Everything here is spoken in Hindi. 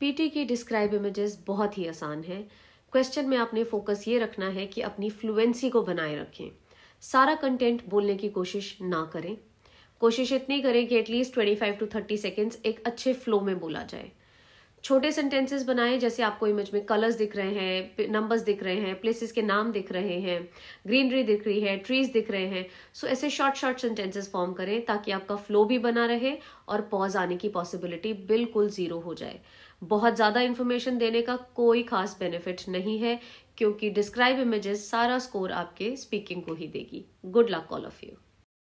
पीटी की डिस्क्राइब इमेजेस बहुत ही आसान है क्वेश्चन में आपने फोकस ये रखना है कि अपनी फ्लुएंसी को बनाए रखें सारा कंटेंट बोलने की कोशिश ना करें कोशिश इतनी करें कि एटलीस्ट 25 टू 30 सेकेंड्स एक अच्छे फ्लो में बोला जाए छोटे सेंटेंसेस बनाए जैसे आपको इमेज में कलर्स दिख रहे हैं नंबर्स दिख रहे हैं प्लेसेस के नाम दिख रहे हैं ग्रीनरी दिख रही है ट्रीज दिख रहे हैं सो so, ऐसे शॉर्ट शॉर्ट सेंटेंसेस फॉर्म करें ताकि आपका फ्लो भी बना रहे और पॉज आने की पॉसिबिलिटी बिल्कुल ज़ीरो हो जाए बहुत ज़्यादा इन्फॉर्मेशन देने का कोई खास बेनिफिट नहीं है क्योंकि डिस्क्राइब इमेजेस सारा स्कोर आपके स्पीकिंग को ही देगी good luck all of you